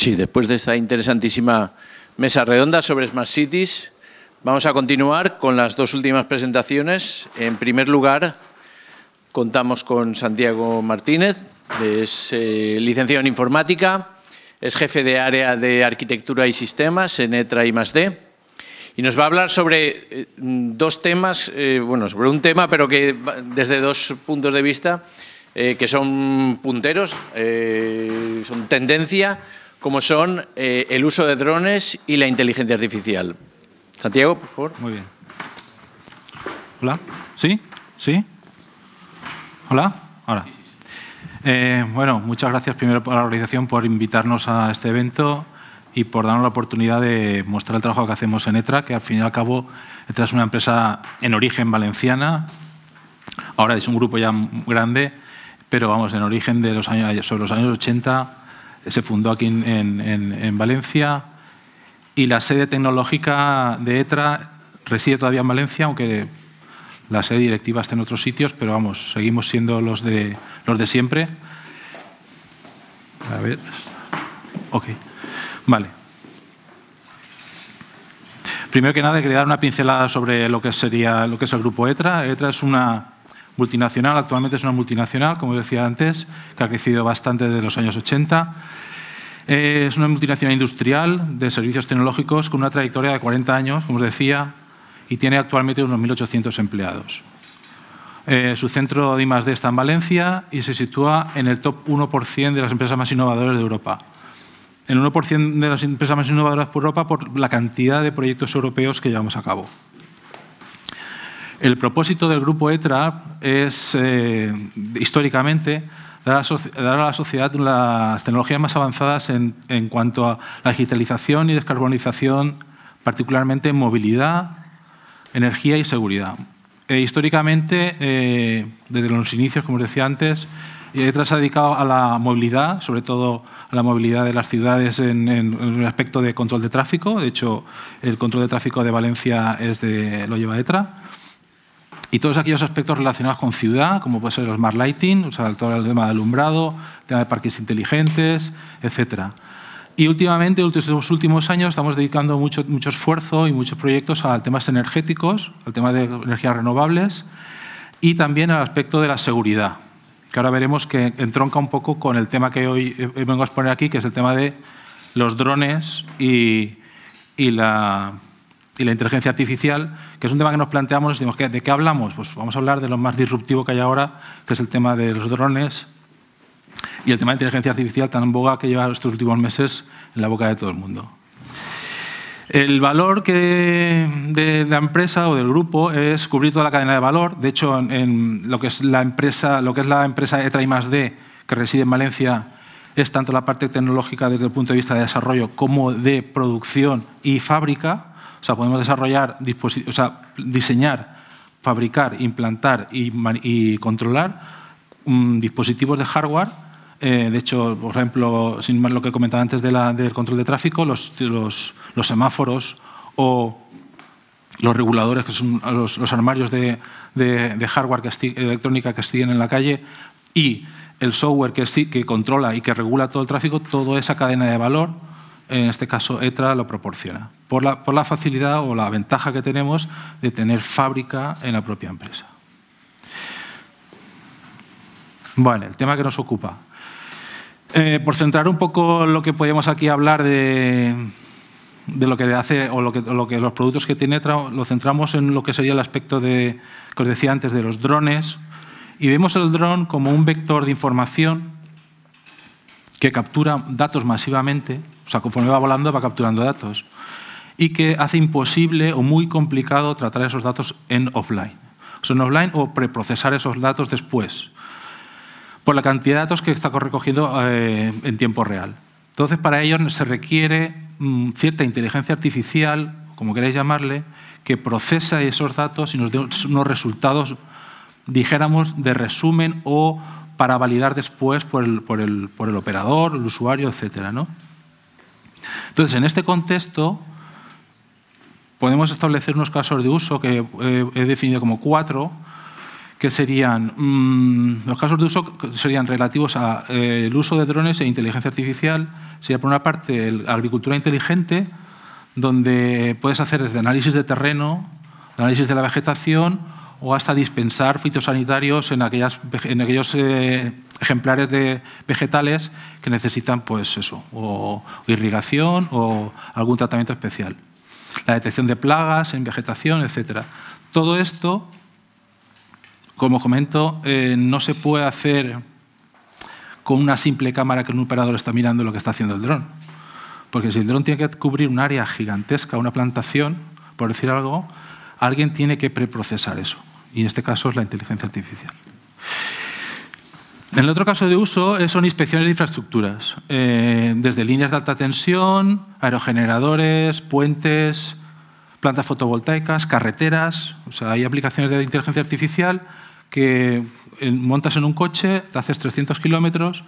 Sí, después de esta interesantísima mesa redonda sobre Smart Cities, vamos a continuar con las dos últimas presentaciones. En primer lugar, contamos con Santiago Martínez, es eh, licenciado en informática, es jefe de área de arquitectura y sistemas en ETRA y D, y nos va a hablar sobre eh, dos temas, eh, bueno, sobre un tema, pero que desde dos puntos de vista que son punteros, son tendencia, como son eh, el uso de drones y la inteligencia artificial. Santiago, por favor. Muy bien. Hola. ¿Sí? ¿Sí? Hola. Ahora. Eh, bueno, muchas gracias primero a la organización por invitarnos a este evento y por darnos la oportunidad de mostrar el trabajo que hacemos en ETRA, que al fin y al cabo ETRA es una empresa en origen valenciana, ahora es un grupo ya grande, pero vamos, en origen de los años, sobre los años 80 se fundó aquí en, Valencia y la sede tecnológica de ETRA reside todavía en Valencia, aunque la sede directiva está en otros sitios, pero vamos, seguimos siendo los de, los de siempre. A ver. Ok. Vale. Primero que nada, quería dar una pincelada sobre lo que sería lo que es el grupo ETRA. ETRA es una multinacional, actualmente es una multinacional, como decía antes, que ha crecido bastante desde los años 80. Eh, es una multinacional industrial de servicios tecnológicos con una trayectoria de 40 años, como os decía, y tiene actualmente unos 1.800 empleados. Eh, su centro de I+.D. está en Valencia y se sitúa en el top 1% de las empresas más innovadoras de Europa. El 1% de las empresas más innovadoras por Europa por la cantidad de proyectos europeos que llevamos a cabo. El propósito del grupo ETRA es, eh, históricamente, dar a, la sociedad las tecnologías más avanzadas en, cuanto a la digitalización y descarbonización, particularmente en movilidad, energía y seguridad. Eh, históricamente, eh, desde los inicios, como os decía antes, ETRA se ha dedicado a la movilidad, sobre todo a la movilidad de las ciudades en, el aspecto de control de tráfico. De hecho, el control de tráfico de Valencia es de, lo lleva ETRA y todos aquellos aspectos relacionados con ciudad, como puede ser el smart lighting, o sea, todo el tema de alumbrado, el tema de parques inteligentes, etc. Y últimamente, en los últimos años, estamos dedicando mucho, mucho esfuerzo y muchos proyectos a temas energéticos, al tema de energías renovables y también al aspecto de la seguridad, que ahora veremos que entronca un poco con el tema que hoy eh, eh, vengo a exponer aquí, que es el tema de los drones y, y la y la inteligencia artificial, que es un tema que nos planteamos, decimos, ¿de qué hablamos? Pues vamos a hablar de lo más disruptivo que hay ahora, que es el tema de los drones y el tema de inteligencia artificial tan en boga que lleva estos últimos meses en la boca de todo el mundo. El valor de la empresa o del grupo es cubrir toda la cadena de valor. De hecho, en, lo que es la empresa, lo que es la empresa ETRA +D, que reside en Valencia, es tanto la parte tecnológica desde el punto de vista de desarrollo como de producción y fábrica. O sea, podemos desarrollar, diseñar, fabricar, implantar y, controlar mm, dispositivos de hardware. Eh, de hecho, por ejemplo, sin más lo que comentaba antes del control de tráfico, los, semáforos o los reguladores, que son los, armarios de, hardware electrónica que siguen en la calle, y el software que controla y que regula todo el tráfico, toda esa cadena de valor en este caso ETRA lo proporciona, por la, facilidad o la ventaja que tenemos de tener fábrica en la propia empresa. bueno el tema que nos ocupa. Eh, por centrar un poco lo que podemos aquí hablar de, lo que hace o lo que, los productos que tiene ETRA, lo centramos en lo que sería el aspecto de, que os decía antes de los drones y vemos el dron como un vector de información que captura datos masivamente, o sea, conforme va volando va capturando datos, y que hace imposible o muy complicado tratar esos datos en offline. O sea, en offline o preprocesar esos datos después, por la cantidad de datos que está recogiendo eh, en tiempo real. Entonces, para ello se requiere mm, cierta inteligencia artificial, como queráis llamarle, que procesa esos datos y nos dé unos resultados, dijéramos, de resumen o para validar después por el, operador, el usuario, etc. ¿no? Entonces, en este contexto, podemos establecer unos casos de uso que eh, he definido como cuatro, que serían, mm, los casos de uso serían relativos al eh, uso de drones e inteligencia artificial. Sería, por una parte, la agricultura inteligente, donde puedes hacer análisis de terreno, análisis de la vegetación o hasta dispensar fitosanitarios en, aquellos eh, ejemplares de vegetales que necesitan pues eso, o, irrigación o algún tratamiento especial. La detección de plagas en vegetación, etc. Todo esto, como comento, eh, no se puede hacer con una simple cámara que un operador está mirando lo que está haciendo el dron. Porque si el dron tiene que cubrir un área gigantesca, una plantación, por decir algo, alguien tiene que preprocesar eso y en este caso es la inteligencia artificial. En el otro caso de uso son inspecciones de infraestructuras, eh, desde líneas de alta tensión, aerogeneradores, puentes, plantas fotovoltaicas, carreteras. O sea, hay aplicaciones de inteligencia artificial que eh, montas en un coche, te haces 300 kilómetros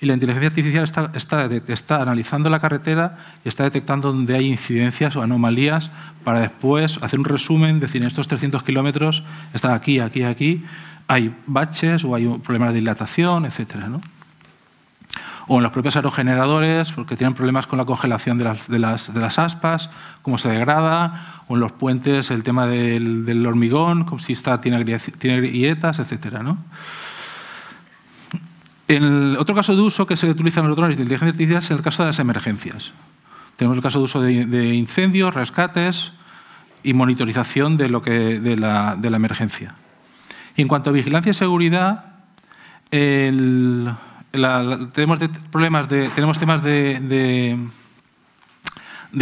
y la inteligencia artificial está, está, está, analizando la carretera y está detectando dónde hay incidencias o anomalías para después hacer un resumen, decir, en estos 300 kilómetros está aquí, aquí, aquí, hay baches o hay problemas de dilatación, etc. ¿no? O en los propios aerogeneradores, porque tienen problemas con la congelación de las, de las, de las aspas, cómo se degrada, o en los puentes el tema del, del hormigón, cómo si está, tiene, tiene grietas, etc. ¿no? El otro caso de uso que se utiliza en los drones de inteligencia artificial es el caso de las emergencias. Tenemos el caso de uso de, incendios, rescates y monitorización de, lo que, de, la, emergencia. en cuanto a vigilancia y seguridad, tenemos, problemas de, tenemos temas de,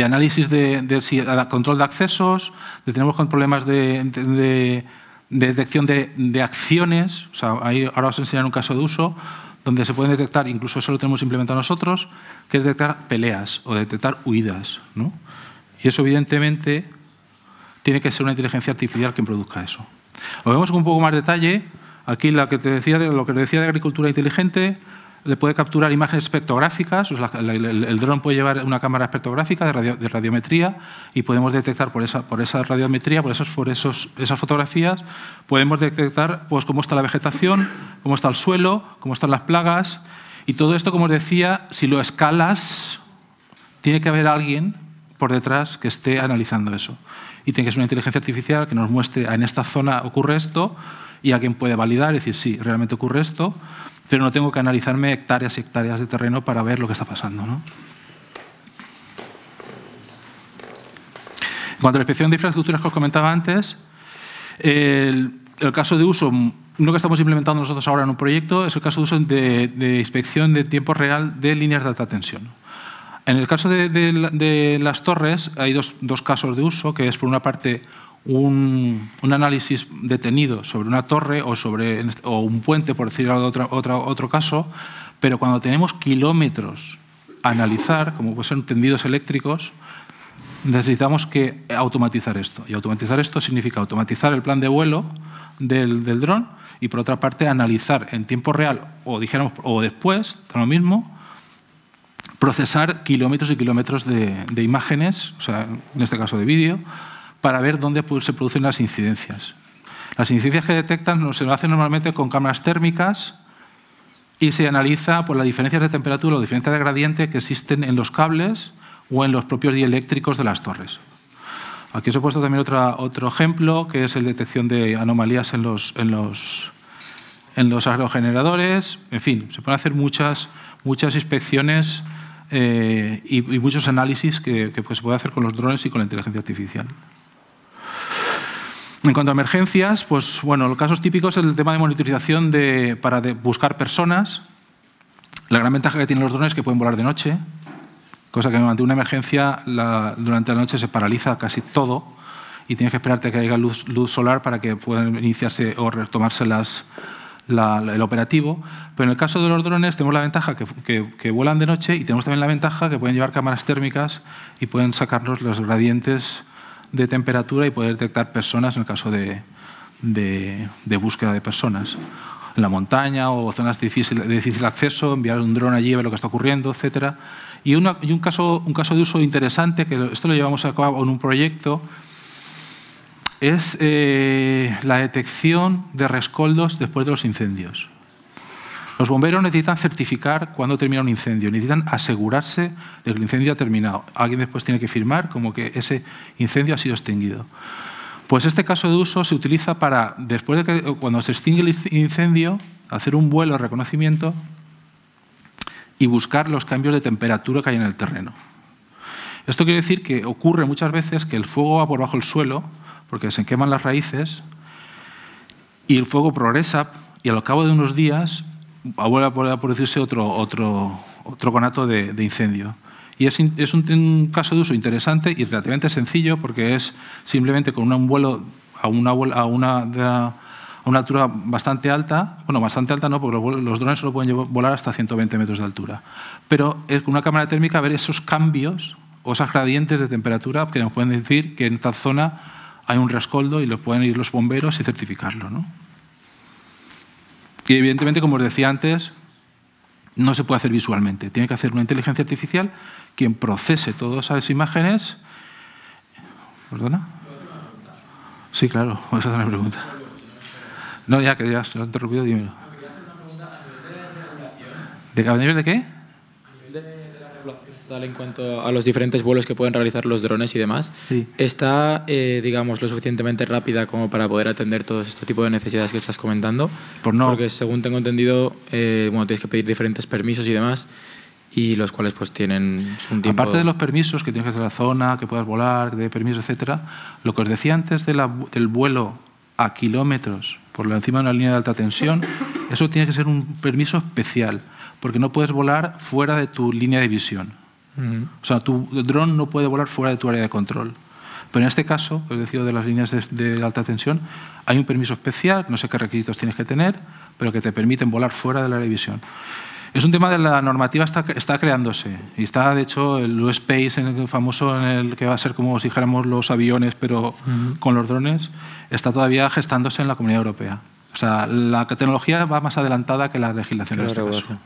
análisis de, control de accesos, tenemos problemas de, detección de, acciones, ahora os enseñaré un caso de uso, donde se pueden detectar, incluso eso lo tenemos implementado nosotros, que es detectar peleas o detectar huidas. ¿no? Y eso, evidentemente, tiene que ser una inteligencia artificial quien produzca eso. Lo vemos con un poco más de detalle. Aquí lo que te decía de agricultura inteligente, le puede capturar imágenes espectrográficas, el, dron puede llevar una cámara espectrográfica de, radiometría y podemos detectar por esa, radiometría, por, esas fotografías, podemos detectar pues, cómo está la vegetación, cómo está el suelo, cómo están las plagas y todo esto, como os decía, si lo escalas, tiene que haber alguien por detrás que esté analizando eso. Y tiene que ser una inteligencia artificial que nos muestre ah, en esta zona ocurre esto y a alguien puede validar, decir, sí, realmente ocurre esto pero no tengo que analizarme hectáreas y hectáreas de terreno para ver lo que está pasando. En cuanto a la inspección de infraestructuras que os comentaba antes, el, caso de uso, lo que estamos implementando nosotros ahora en un proyecto, es el caso de uso de, inspección de tiempo real de líneas de alta tensión. En el caso de, las torres hay dos, dos, casos de uso, que es por una parte un, análisis detenido sobre una torre o sobre un puente, por decir otro, otro, otro caso, pero cuando tenemos kilómetros a analizar, como pueden ser tendidos eléctricos, necesitamos que automatizar esto. Y automatizar esto significa automatizar el plan de vuelo del, dron y, por otra parte, analizar en tiempo real o, dijéramos, o después, lo mismo, procesar kilómetros y kilómetros de, de imágenes, o sea, en este caso de vídeo, para ver dónde se producen las incidencias. Las incidencias que detectan se lo hacen normalmente con cámaras térmicas y se analiza por las diferencias de temperatura o diferencias de gradiente que existen en los cables o en los propios dieléctricos de las torres. Aquí os he puesto también otro ejemplo, que es la detección de anomalías en los, en en agrogeneradores. En fin, se pueden hacer muchas, muchas inspecciones eh, y, muchos análisis que, pues, se puede hacer con los drones y con la inteligencia artificial. En cuanto a emergencias, pues bueno, los casos típicos es el tema de monitorización para buscar personas. La gran ventaja que tienen los drones es que pueden volar de noche, cosa que durante una emergencia durante la noche se paraliza casi todo y tienes que esperarte que haya luz, luz solar para que puedan iniciarse o retomarse el operativo. Pero en el caso de los drones tenemos la ventaja que, que, vuelan de noche y tenemos también la ventaja que pueden llevar cámaras térmicas y pueden sacarnos los gradientes de temperatura y poder detectar personas en el caso de, de, búsqueda de personas. En la montaña o zonas de difícil, de difícil acceso, enviar un dron allí a ver lo que está ocurriendo, etcétera. Y, una, y un, caso, un caso de uso interesante, que esto lo llevamos a cabo en un proyecto, es eh, la detección de rescoldos después de los incendios. Los bomberos necesitan certificar cuándo termina un incendio, necesitan asegurarse de que el incendio ha terminado. Alguien después tiene que firmar como que ese incendio ha sido extinguido. Pues este caso de uso se utiliza para, después de que cuando se extingue el incendio, hacer un vuelo de reconocimiento y buscar los cambios de temperatura que hay en el terreno. Esto quiere decir que ocurre muchas veces que el fuego va por bajo el suelo, porque se queman las raíces, y el fuego progresa, y al cabo de unos días vuelve a producirse otro, otro, otro conato de, incendio. Y es, un, caso de uso interesante y relativamente sencillo porque es simplemente con un vuelo a una, a una, altura bastante alta, bueno, bastante alta no, porque los, drones solo pueden volar hasta 120 metros de altura, pero con una cámara térmica ver esos cambios o esas gradientes de temperatura que nos pueden decir que en esta zona hay un rescoldo y lo pueden ir los bomberos y certificarlo. Y evidentemente, como os decía antes, no se puede hacer visualmente. Tiene que hacer una inteligencia artificial quien procese todas esas imágenes. ¿Perdona? Sí, claro, vas a hacer una pregunta. No, ya que ya se lo he interrumpido, dímelo. Ah, ¿De a nivel de qué? A nivel de la regulación en cuanto a los diferentes vuelos que pueden realizar los drones y demás, ¿está, eh, digamos, lo suficientemente rápida como para poder atender todo este tipo de necesidades que estás comentando? Pues porque según tengo entendido, eh, bueno, tienes que pedir diferentes permisos y demás y los cuales pues tienen un tiempo... Aparte de los permisos, que tienes que hacer la zona, que puedas volar, de permisos, etcétera, lo que os decía antes de del vuelo a kilómetros por encima de una línea de alta tensión, eso tiene que ser un permiso especial, porque no puedes volar fuera de tu línea de visión. O sea, tu dron no puede volar fuera de tu área de control. Pero en este caso, os decir, de las líneas de, alta tensión, hay un permiso especial, no sé qué requisitos tienes que tener, pero que te permiten volar fuera de la revisión Es un tema de la normativa que está creándose y está, de hecho, el Uspace, space el famoso en el que va a ser como si dijéramos los aviones, pero con los drones, está todavía gestándose en la Comunidad Europea. O sea, la tecnología va más adelantada que la legislación. este caso.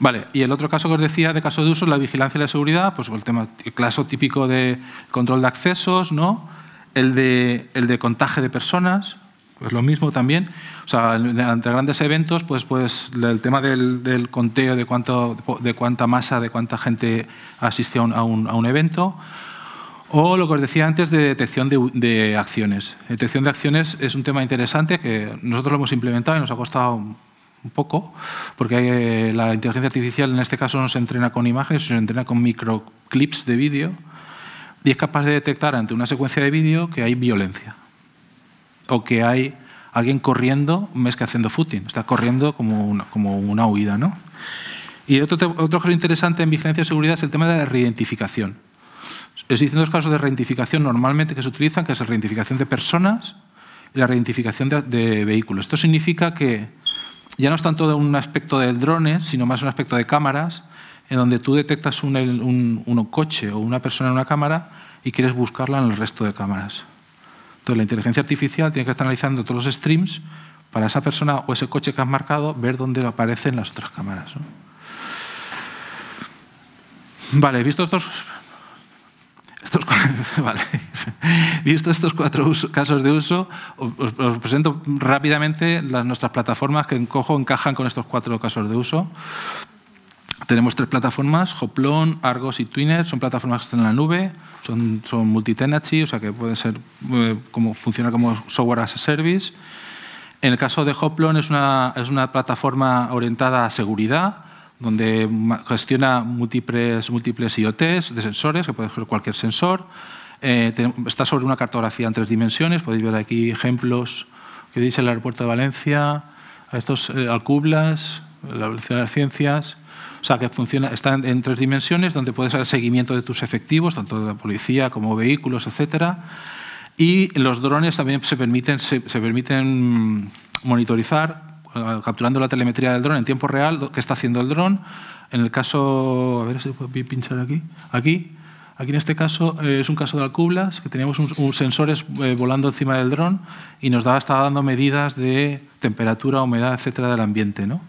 Vale, y el otro caso que os decía de caso de uso es la vigilancia y la seguridad, pues el tema el caso típico de control de accesos, ¿no? El de, el de contaje de personas, pues lo mismo también. O sea, ante grandes eventos, pues, pues el tema del, del conteo de, cuánto, de cuánta masa, de cuánta gente asistió a un, a un evento. O lo que os decía antes de detección de, de acciones. Detección de acciones es un tema interesante que nosotros lo hemos implementado y nos ha costado un poco, porque eh, la inteligencia artificial en este caso no se entrena con imágenes, sino se entrena con microclips de vídeo y es capaz de detectar ante una secuencia de vídeo que hay violencia o que hay alguien corriendo más que haciendo footing, está corriendo como una, como una huida. ¿no? Y otro, caso interesante en vigilancia de seguridad es el tema de la reidentificación. Existen dos casos de reidentificación normalmente que se utilizan, que es la reidentificación de personas y la reidentificación de vehículos. Esto significa que ya no es tanto un aspecto de drones, sino más un aspecto de cámaras, en donde tú detectas un, coche o una persona en una cámara y quieres buscarla en el resto de cámaras. Entonces, la inteligencia artificial tiene que estar analizando todos los streams para esa persona o ese coche que has marcado ver dónde aparecen las otras cámaras. Vale, Vale, visto estos Visto estos cuatro casos de uso, os, presento rápidamente las, nuestras plataformas que encojo encajan con estos cuatro casos de uso. Tenemos tres plataformas, Hoplon, Argos y Twinner. Son plataformas que están en la nube, son, son multitenancy, o sea que pueden ser, eh, como, funciona como software as a service. En el caso de Hoplon es una, es una plataforma orientada a seguridad, donde gestiona múltiples, múltiples IoTs de sensores, que puede ser cualquier sensor. Eh, está sobre una cartografía en tres dimensiones, podéis ver aquí ejemplos que dice el aeropuerto de Valencia, a estos eh, Alcublas, la Evolución de las Ciencias. O sea, que funciona, está en, tres dimensiones, donde puedes hacer seguimiento de tus efectivos, tanto de la policía como vehículos, etc. Y los drones también se permiten, se permiten monitorizar eh, capturando la telemetría del dron en tiempo real, qué está haciendo el dron. En el caso, a ver si puedo pinchar aquí, aquí, Aquí en este caso eh, es un caso de Alcublas, que teníamos un, sensores eh, volando encima del dron y nos daba, estaba dando medidas de temperatura, humedad, etcétera, del ambiente. ¿no?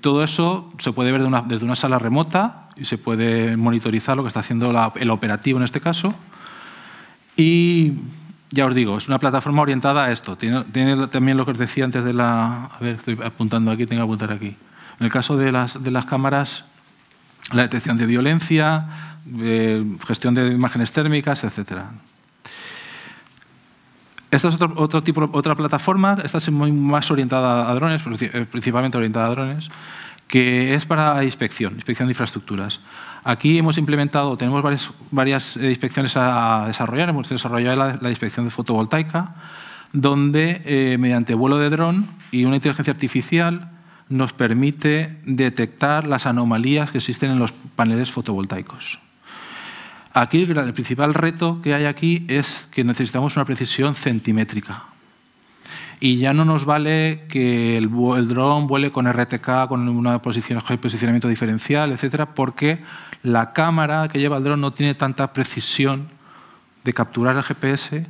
todo eso se puede ver desde una sala remota y se puede monitorizar lo que está haciendo el operativo en este caso. Y ya os digo, es una plataforma orientada a esto. Tiene, también lo que os decía antes de la... A ver, estoy apuntando aquí, tengo que apuntar aquí. En el caso de las, cámaras, la detección de violencia, gestión de imágenes térmicas, etcétera. Esta es otro, otro tipo, otra plataforma, esta es muy más orientada a drones, eh, principalmente orientada a drones, que es para inspección, inspección de infraestructuras. Aquí hemos implementado, tenemos varias, eh, inspecciones a desarrollar, hemos desarrollado la, inspección de fotovoltaica, donde eh, mediante vuelo de dron y una inteligencia artificial nos permite detectar las anomalías que existen en los paneles fotovoltaicos. Aquí el principal reto que hay aquí es que necesitamos una precisión centimétrica, y ya no nos vale que el, dron vuele con RTK, con un posicionamiento diferencial, etcétera, porque la cámara que lleva el dron no tiene tanta precisión de capturar el GPS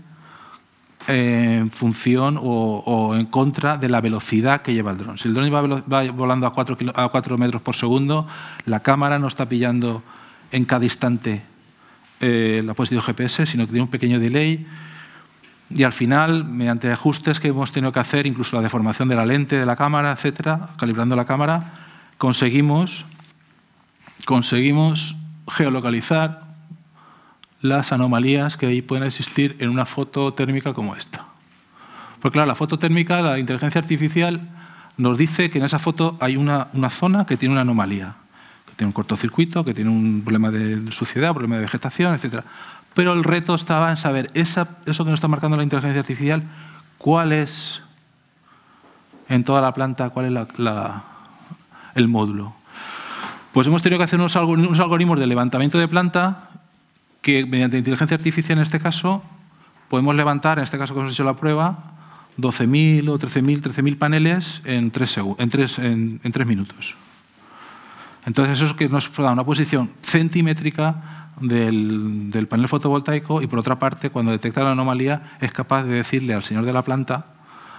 en función o, en contra de la velocidad que lleva el dron. Si el dron va, volando a 4, a 4 metros por segundo, la cámara no está pillando en cada instante eh, la posición GPS, sino que tiene un pequeño delay y al final, mediante ajustes que hemos tenido que hacer, incluso la deformación de la lente de la cámara, etcétera, calibrando la cámara, conseguimos, conseguimos geolocalizar las anomalías que ahí pueden existir en una foto térmica como esta. Porque claro, la foto térmica, la inteligencia artificial, nos dice que en esa foto hay una, zona que tiene una anomalía, que tiene un cortocircuito, que tiene un problema de suciedad, problema de vegetación, etc. Pero el reto estaba en saber, eso que nos está marcando la inteligencia artificial, cuál es en toda la planta, cuál es el módulo. Pues hemos tenido que hacer unos algoritmos de levantamiento de planta que mediante inteligencia artificial en este caso podemos levantar, en este caso que hemos hecho la prueba, 12.000 o 13.000 13.000 paneles en 3, en, en 3 minutos. Entonces eso es que nos da una posición centimétrica del, panel fotovoltaico y por otra parte, cuando detecta la anomalía, es capaz de decirle al señor de la planta,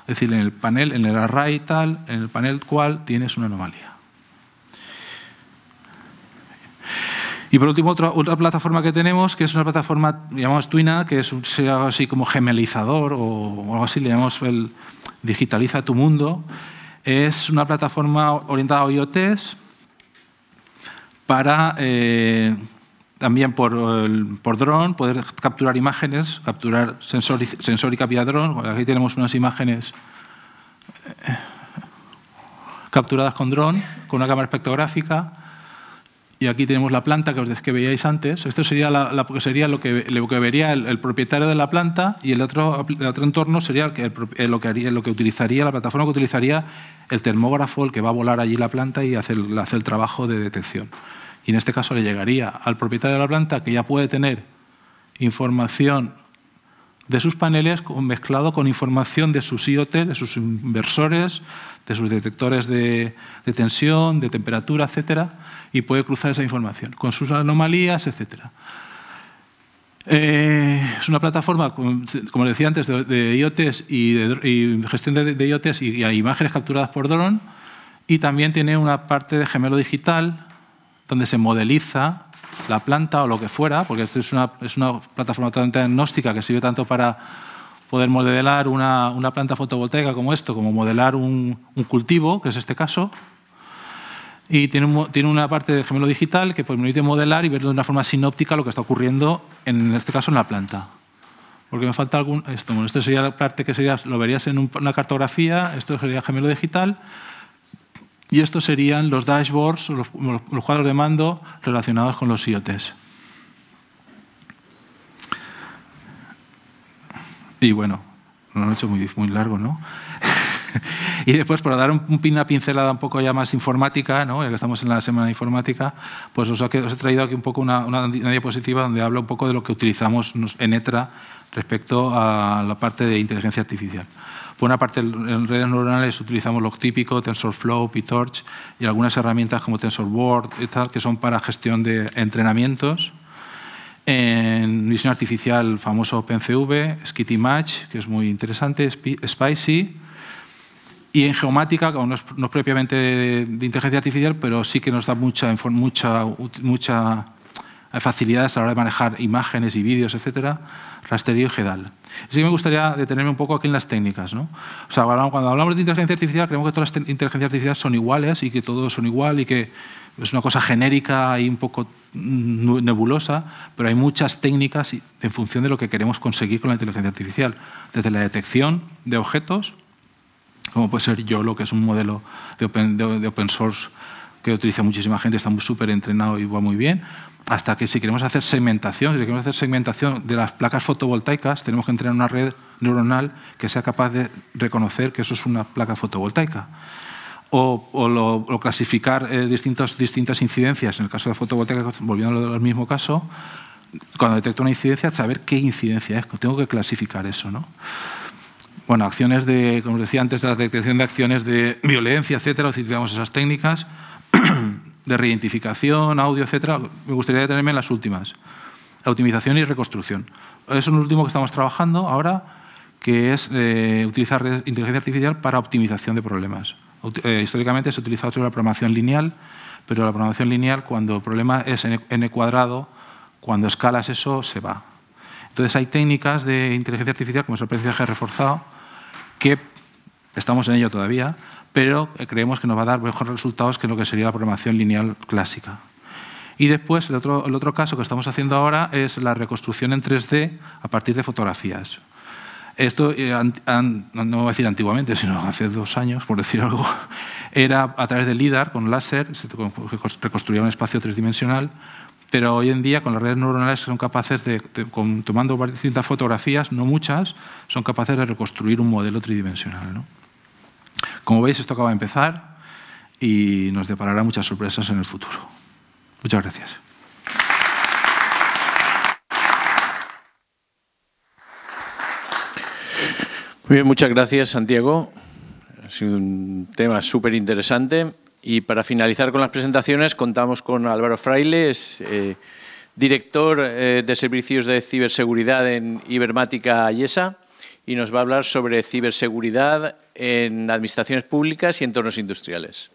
decir, en el panel, en el array tal, en el panel cual tienes una anomalía. Y por último, otra, plataforma que tenemos, que es una plataforma, llamamos Twina, que es algo así como gemelizador o algo así, le llamamos el digitaliza tu mundo. Es una plataforma orientada a IoTs para eh, también por, eh, por dron, poder capturar imágenes, capturar sensórica vía dron. Aquí tenemos unas imágenes eh, capturadas con dron, con una cámara espectrográfica. Y aquí tenemos la planta que, os, que veíais antes. Esto sería, la, sería lo, que, vería el, propietario de la planta y el otro, el entorno sería el, lo, que lo que utilizaría, la plataforma que utilizaría el termógrafo, el que va a volar allí la planta y hacer, hacer el trabajo de detección. Y en este caso le llegaría al propietario de la planta, que ya puede tener información de sus paneles mezclado con información de sus IoT, de sus inversores, de sus detectores de, tensión, de temperatura, etcétera, y puede cruzar esa información con sus anomalías, etcétera. Eh, es una plataforma, como decía antes, de, IoTs y, de, gestión de, de, IoTs y a imágenes capturadas por dron y también tiene una parte de gemelo digital donde se modeliza la planta o lo que fuera, porque esto es una, plataforma totalmente agnóstica que sirve tanto para poder modelar una, planta fotovoltaica como esto, como modelar un, cultivo, que es este caso, y tiene, tiene una parte de gemelo digital que permite modelar y ver de una forma sinóptica lo que está ocurriendo, en, este caso, en la planta. Porque me falta algún... Esto, esto sería la parte que sería, lo verías en una cartografía, esto sería gemelo digital, y estos serían los dashboards, los, los cuadros de mando relacionados con los IoTs. Y bueno, lo han hecho muy, muy largo, ¿no? y después, para dar un, una pincelada un poco ya más informática, ya que estamos en la semana informática, pues os, he traído aquí un poco una, diapositiva donde hablo un poco de lo que utilizamos en ETRA respecto a la parte de inteligencia artificial. Por una parte, en redes neuronales utilizamos lo típico, TensorFlow, PyTorch y algunas herramientas como TensorBoard, que son para gestión de entrenamientos. En visión artificial, famoso OpenCV, Skitty Match, que es muy interesante, Spicy, y en geomática, no es, no es propiamente de, inteligencia artificial, pero sí que nos da mucha, mucha, mucha eh, facilidades a la hora de manejar imágenes y vídeos, etcétera, rastreo y GEDAL. Sí que me gustaría detenerme un poco aquí en las técnicas. ¿no? O sea, cuando hablamos de inteligencia artificial, creemos que todas las inteligencias artificiales son iguales y que todos son igual y que es una cosa genérica y un poco mm, nebulosa, pero hay muchas técnicas en función de lo que queremos conseguir con la inteligencia artificial, desde la detección de objetos como puede ser YOLO, que es un modelo de open, source que utiliza muchísima gente, está muy súper entrenado y va muy bien, hasta que si queremos hacer segmentación, si queremos hacer segmentación de las placas fotovoltaicas, tenemos que entrenar una red neuronal que sea capaz de reconocer que eso es una placa fotovoltaica. O, lo, clasificar eh, distintas distintas incidencias, en el caso de fotovoltaica, volviendo al mismo caso, cuando detecto una incidencia, saber qué incidencia es, tengo que clasificar eso. ¿no? bueno, acciones de, como decía antes, de la detección de acciones de violencia, etcétera, utilizamos esas técnicas de reidentificación, audio, etcétera. Me gustaría detenerme en las últimas, optimización y reconstrucción. Es un último que estamos trabajando ahora, que es eh, utilizar inteligencia artificial para optimización de problemas. Eh, históricamente se ha utilizado la programación lineal, pero la programación lineal, cuando el problema es n e, e cuadrado, cuando escalas eso, se va. Entonces hay técnicas de inteligencia artificial, como es el aprendizaje reforzado, que estamos en ello todavía, pero creemos que nos va a dar mejores resultados que lo que sería la programación lineal clásica. Y después, el otro, el otro caso que estamos haciendo ahora es la reconstrucción en 3D a partir de fotografías. Esto, eh, no voy a decir antiguamente, sino hace dos años, por decir algo, era a través del LIDAR, con láser, se reconstruía un espacio tridimensional, pero hoy en día con las redes neuronales son capaces de, tomando distintas fotografías, no muchas, son capaces de reconstruir un modelo tridimensional. Como veis, esto acaba de empezar y nos deparará muchas sorpresas en el futuro. Muchas gracias. Muy bien, muchas gracias, Santiago. Ha sido un tema súper interesante. Y para finalizar con las presentaciones, contamos con Álvaro Fraile, eh, director eh, de servicios de ciberseguridad en Ibermática IESA, y nos va a hablar sobre ciberseguridad en administraciones públicas y entornos industriales.